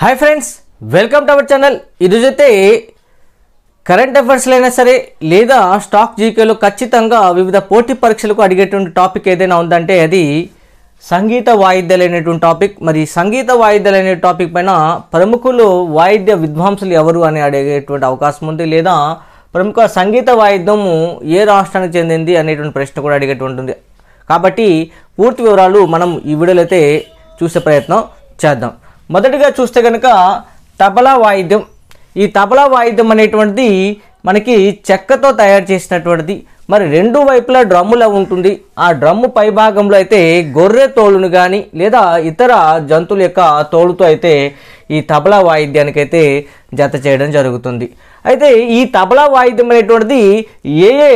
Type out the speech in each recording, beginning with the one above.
hi friends welcome to our channel ఈరోజైతే current అఫైర్స్లైనా సరే లేదా స్టాక్ జీకేలో ఖచ్చితంగా వివిధ పోటీ పరీక్షలకు అడిగేటువంటి టాపిక్ ఏదైనా ఉందంటే అది సంగీత వాయిద్యాలు అనేటువంటి టాపిక్ మరి సంగీత వాయిద్యాలు అనే టాపిక్ పైన ప్రముఖులు వాయిద్య విద్వాంసులు ఎవరు అని అడిగేటువంటి అవకాశం ఉంది లేదా ప్రముఖ సంగీత వాయిద్యము ఏ రాష్ట్రానికి చెందింది అనేటువంటి ప్రశ్న కూడా అడిగేటువంటి ఉంది కాబట్టి పూర్తి వివరాలు మనం ఈ వీడియోలో అయితే చూసే ప్రయత్నం చేద్దాం మొదటిగా చూస్తే కనుక తబలా వాయిద్యం ఈ తబలా వాయిద్యం అనేటువంటిది మనకి చెక్కతో తయారు చేసినటువంటిది మరి రెండు వైపులా డ్రమ్ములా ఉంటుంది ఆ డ్రమ్ము పై భాగంలో అయితే గొర్రె తోలును కానీ లేదా ఇతర జంతువుల యొక్క తోలుతో అయితే ఈ తబలా వాయిద్యానికి అయితే జత చేయడం జరుగుతుంది అయితే ఈ తబలా వాయిద్యం అనేటువంటిది ఏ ఏ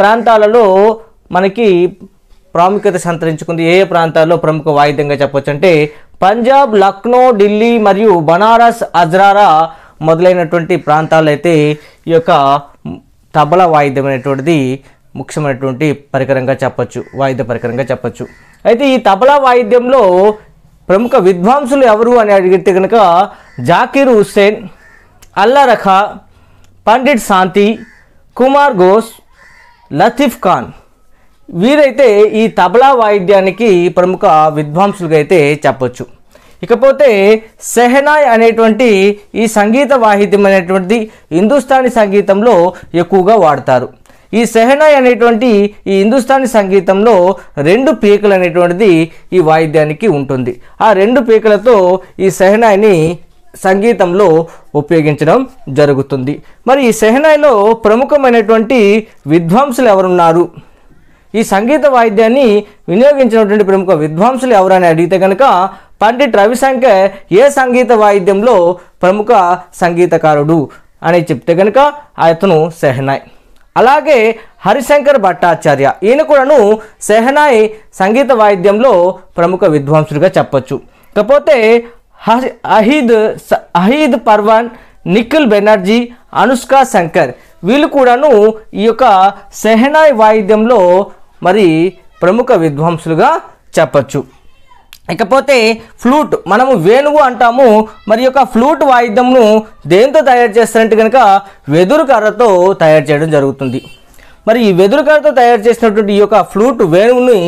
ప్రాంతాలలో మనకి ప్రాముఖ్యత సంతరించుకుంది ఏ ఏ ప్రాంతాల్లో ప్రముఖ వాయిద్యంగా చెప్పొచ్చు అంటే పంజాబ్ లక్నో ఢిల్లీ మరియు బనారస్ అజ్రారా మొదలైనటువంటి ప్రాంతాలు అయితే ఈ యొక్క తబలా వాయిద్యం అనేటువంటిది ముఖ్యమైనటువంటి పరికరంగా చెప్పచ్చు వాయిద్య పరికరంగా చెప్పచ్చు అయితే ఈ తబలా వాయిద్యంలో ప్రముఖ విద్వాంసులు ఎవరు అని అడిగితే కనుక జాకీర్ హుస్సేన్ అల్లారఖా పండిట్ శాంతి కుమార్ ఘోష్ లతీఫ్ ఖాన్ వీరైతే ఈ తబలా వాయిద్యానికి ప్రముఖ విద్వాంసులుగా అయితే చెప్పొచ్చు ఇకపోతే సెహనాయ్ అనేటువంటి ఈ సంగీత వాయిద్యం అనేటువంటిది హిందుస్థానీ సంగీతంలో ఎక్కువగా వాడతారు ఈ సెహనాయ్ అనేటువంటి ఈ హిందుస్థానీ సంగీతంలో రెండు పీకలు అనేటువంటిది ఈ వాయిద్యానికి ఉంటుంది ఆ రెండు పీకలతో ఈ సెహనాయ్ని సంగీతంలో ఉపయోగించడం జరుగుతుంది మరి ఈ సెహనాయ్లో ప్రముఖమైనటువంటి విద్వాంసులు ఎవరున్నారు ఈ సంగీత వాయిద్యాన్ని వినియోగించినటువంటి ప్రముఖ విద్వాంసులు ఎవరని అడిగితే కనుక పండిట్ రవిశంకర్ ఏ సంగీత వాయిద్యంలో ప్రముఖ సంగీతకారుడు అని చెప్తే కనుక అతను సెహనాయ్ అలాగే హరిశంకర్ భట్టాచార్య ఈయన కూడాను సెహనాయ్ సంగీత వాయిద్యంలో ప్రముఖ విద్వాంసుడిగా చెప్పొచ్చు కాకపోతే అహీద్ అహీద్ పర్వాన్ నిఖిల్ బెనర్జీ అనుష్కా శంకర్ వీళ్ళు కూడాను ఈ యొక్క సెహనాయ్ వాయిద్యంలో మరి ప్రముఖ విద్వాంసులుగా చెప్పచ్చు ఇకపోతే ఫ్లూట్ మనము వేణువు అంటాము మరి యొక్క ఫ్లూట్ వాయిద్యంను దేంతో తయారు చేస్తారంటే కనుక వెదురు కర్రతో తయారు చేయడం జరుగుతుంది మరి ఈ వెదురు కర్రతో తయారు చేసినటువంటి ఈ యొక్క ఫ్లూట్ వేణువుని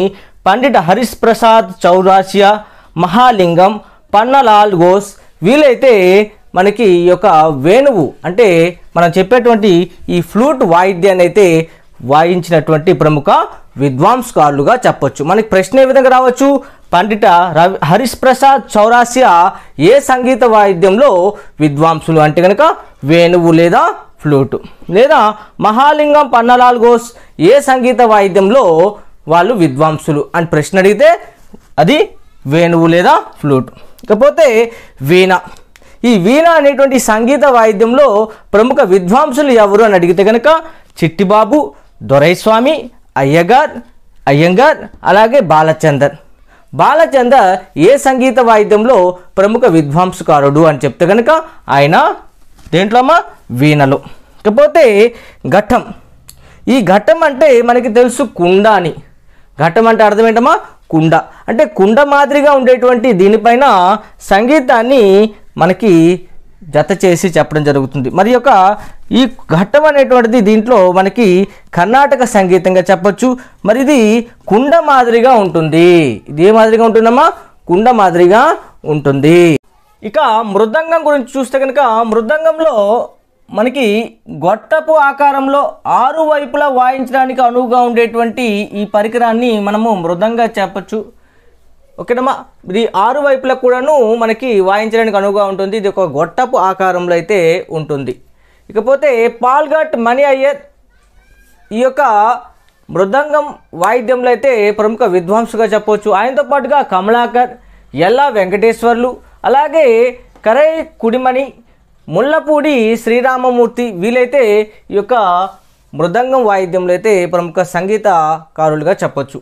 పండిట్ హరీష్ ప్రసాద్ చౌరాసియా మహాలింగం పన్నలాల్ ఘోష్ వీలైతే మనకి ఈ యొక్క వేణువు అంటే మనం చెప్పేటువంటి ఈ ఫ్లూట్ వాయిద్యాన్ని అయితే వాయించినటువంటి ప్రముఖ విద్వాంసుకారులుగా చెప్పొచ్చు మనకి ప్రశ్న ఏ విధంగా రావచ్చు పండిట రవి హరీష్ ప్రసాద్ చౌరాసియా ఏ సంగీత వాయిద్యంలో విద్వాంసులు అంటే కనుక వేణువు లేదా ఫ్లూటు లేదా మహాలింగం పన్నలాల్ ఘోష్ ఏ సంగీత వాయిద్యంలో వాళ్ళు విద్వాంసులు అని ప్రశ్న అడిగితే అది వేణువు లేదా ఫ్లూట్ ఇకపోతే వీణ ఈ వీణ అనేటువంటి సంగీత వాయిద్యంలో ప్రముఖ విద్వాంసులు ఎవరు అని అడిగితే కనుక చిట్టిబాబు దొరైస్వామి అయ్యగార్ అయ్యంగార్ అలాగే బాలచందర్ బాలచందర్ ఏ సంగీత వాయిద్యంలో ప్రముఖ విద్వాంసుకారుడు అని చెప్తే కనుక ఆయన దేంట్లోమా వీణలు ఇకపోతే ఘట్టం ఈ ఘట్టం అంటే మనకి తెలుసు కుండ అని ఘట్టం అంటే అర్థం ఏంటమ్మా కుండ అంటే కుండ మాదిరిగా ఉండేటువంటి దీనిపైన సంగీతాన్ని మనకి జత చేసి చెప్పడం జరుగుతుంది మరి యొక్క ఈ ఘట్టం అనేటువంటిది దీంట్లో మనకి కర్ణాటక సంగీతంగా చెప్పచ్చు మరి ఇది కుండ మాదిరిగా ఉంటుంది ఇది ఏ మాదిరిగా ఉంటుందమ్మా కుండ మాదిరిగా ఉంటుంది ఇక మృదంగం గురించి చూస్తే కనుక మృదంగంలో మనకి గొట్టపు ఆకారంలో ఆరు వైపులా వాయించడానికి అనువుగా ఉండేటువంటి ఈ పరికరాన్ని మనము మృదంగా చెప్పచ్చు ఓకేనమ్మా ఇది ఆరు వైపులా కూడాను మనకి వాయించడానికి అనువుగా ఉంటుంది ఇది ఒక గొట్టపు ఆకారంలో అయితే ఉంటుంది ఇకపోతే పాల్ఘాట్ మణి అయ్యర్ ఈ యొక్క మృదంగం వాయిద్యంలో అయితే ప్రముఖ విద్వాంసుగా చెప్పవచ్చు ఆయనతో పాటుగా కమలాకర్ ఎల్లా వెంకటేశ్వర్లు అలాగే కరై కుడిమణి ముళ్ళపూడి శ్రీరామమూర్తి వీలైతే ఈ యొక్క మృదంగం వాయిద్యంలో అయితే ప్రముఖ సంగీతకారులుగా చెప్పొచ్చు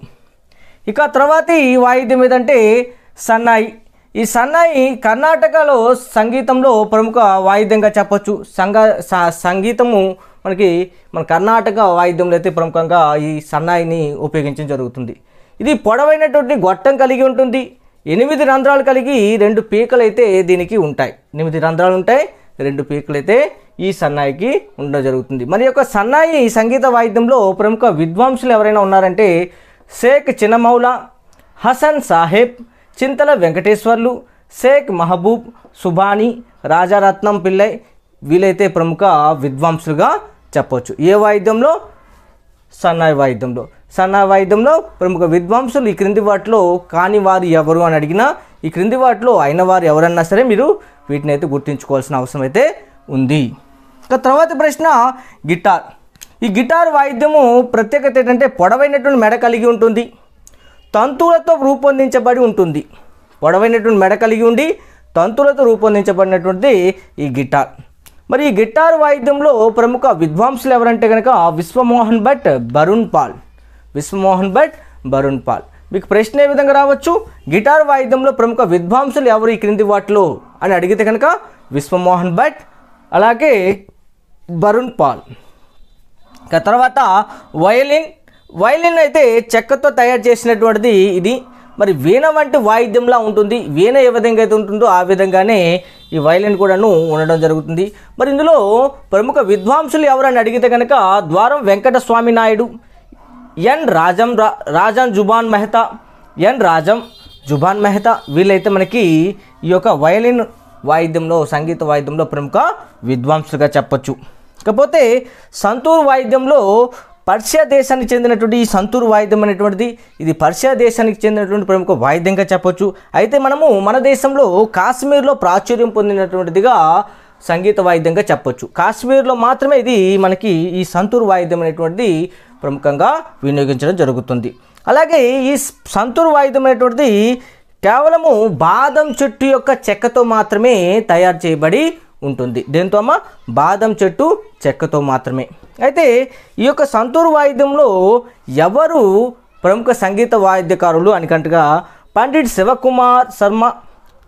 ఇక తర్వాత ఈ వాయిద్యం ఏదంటే సన్నాయి ఈ సన్నాయి కర్ణాటకలో సంగీతంలో ప్రముఖ వాయిద్యంగా చెప్పొచ్చు సంగ సంగీతము మనకి మన కర్ణాటక వాయిద్యంలో అయితే ప్రముఖంగా ఈ సన్నాయిని ఉపయోగించడం జరుగుతుంది ఇది పొడవైనటువంటి గొట్టం కలిగి ఉంటుంది ఎనిమిది రంధ్రాలు కలిగి రెండు పీకలు అయితే దీనికి ఉంటాయి ఎనిమిది రంధ్రాలు ఉంటాయి రెండు పీకలు అయితే ఈ సన్నాయికి ఉండడం జరుగుతుంది మరి యొక్క సన్నాయి సంగీత వాయిద్యంలో ప్రముఖ విద్వాంసులు ఎవరైనా ఉన్నారంటే షేక్ చినమౌలా హసన్ సాహెబ్ చింతల వెంకటేశ్వర్లు షేక్ మహబూబ్ సుబాని రాజారత్నం పిల్లై వీలైతే ప్రముఖ విద్వాంసులుగా చెప్పవచ్చు ఏ వాయిద్యంలో సన్నాయి వాయిద్యంలో సన్నాయి వాయిద్యంలో ప్రముఖ విద్వాంసులు ఈ క్రింది వాటిలో కాని వారు ఎవరు అని అడిగినా ఈ క్రింది వాటిలో అయిన వారు ఎవరన్నా సరే మీరు వీటిని అయితే గుర్తుంచుకోవాల్సిన అవసరం అయితే ఉంది ఇంకా తర్వాత ప్రశ్న గిటార్ ఈ గిటార్ వాయిద్యము ప్రత్యేకత ఏంటంటే పొడవైనటువంటి మెడ కలిగి ఉంటుంది తంతువులతో రూపొందించబడి ఉంటుంది పొడవైనటువంటి మెడ కలిగి ఉండి తంతులతో రూపొందించబడినటువంటి ఈ గిటార్ మరి ఈ గిటార్ వాయిద్యంలో ప్రముఖ విద్వాంసులు ఎవరంటే కనుక విశ్వమోహన్ భట్ బరుణ్ పాల్ విశ్వమోహన్ భట్ బరుణ్ పాల్ మీకు ప్రశ్న ఏ విధంగా రావచ్చు గిటార్ వాయిద్యంలో ప్రముఖ విద్వాంసులు ఎవరు ఈ క్రింది వాటిలో అని అడిగితే కనుక విశ్వమోహన్ భట్ అలాగే బరుణ్ పాల్ ఇంకా తర్వాత వయలిన్ వయలిన్ అయితే చెక్కతో తయారు చేసినటువంటిది ఇది మరి వీణ వంటి వాయిద్యంలా ఉంటుంది వీణ ఏ విధంగా అయితే ఉంటుందో ఆ విధంగానే ఈ వయలిన్ కూడాను ఉండడం జరుగుతుంది మరి ఇందులో ప్రముఖ విద్వాంసులు ఎవరని అడిగితే కనుక ద్వారం వెంకటస్వామి నాయుడు ఎన్ రాజం రాజం జుబాన్ మెహతా ఎన్ రాజం జుబాన్ మెహతా వీళ్ళైతే మనకి ఈ యొక్క వయలిన్ వాయిద్యంలో సంగీత వాయిద్యంలో ప్రముఖ విద్వాంసులుగా చెప్పచ్చు ఇకపోతే సంతూర్ వాయిద్యంలో పర్షియా దేశానికి చెందినటువంటి ఈ సంతూర్ వాయిద్యం అనేటువంటిది ఇది పర్షియా దేశానికి చెందినటువంటి ప్రముఖ వాయిద్యంగా చెప్పొచ్చు అయితే మనము మన దేశంలో కాశ్మీర్లో ప్రాచుర్యం పొందినటువంటిదిగా సంగీత వాయిద్యంగా చెప్పొచ్చు కాశ్మీర్లో మాత్రమే ఇది మనకి ఈ సంతూర్ వాయిద్యం అనేటువంటిది ప్రముఖంగా వినియోగించడం జరుగుతుంది అలాగే ఈ సంతూర్ వాయిద్యం అనేటువంటిది కేవలము బాదం చెట్టు యొక్క చెక్కతో మాత్రమే తయారు చేయబడి ఉంటుంది దేంతో అమ్మ బాదం చెట్టు చెక్కతో మాత్రమే అయితే ఈ యొక్క సంతూర్ వాయిద్యంలో ఎవరు ప్రముఖ సంగీత వాయిద్యకారులు అనికంటగా పండిట్ శివకుమార్ శర్మ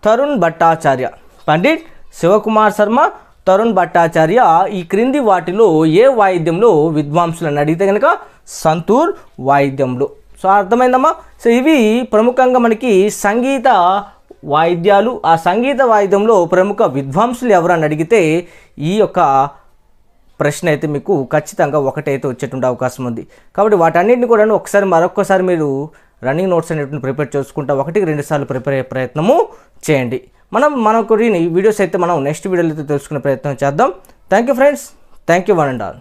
తరుణ్ భట్టాచార్య పండిట్ శివకుమార్ శర్మ తరుణ్ భట్టాచార్య ఈ క్రింది వాటిలో ఏ వాయిద్యంలో విద్వాంసులను అడిగితే కనుక సంతూర్ వాయిద్యంలో సో అర్థమైందమ్మా సో ఇవి ప్రముఖంగా మనకి సంగీత వాయిద్యాలు ఆ సంగీత వాయిద్యంలో ప్రముఖ విద్వాంసులు ఎవరని అడిగితే ఈ యొక్క ప్రశ్న అయితే మీకు ఖచ్చితంగా ఒకటైతే వచ్చేటువంటి అవకాశం ఉంది కాబట్టి వాటన్నిటిని కూడా ఒకసారి మరొకసారి మీరు రన్నింగ్ నోట్స్ అనేటువంటి ప్రిపేర్ చేసుకుంటా ఒకటికి రెండు సార్లు ప్రిపేర్ అయ్యే ప్రయత్నము చేయండి మనం మనకు కొన్ని వీడియోస్ అయితే మనం నెక్స్ట్ వీడియోలో తెలుసుకునే ప్రయత్నం చేద్దాం thank you friends thank you one and all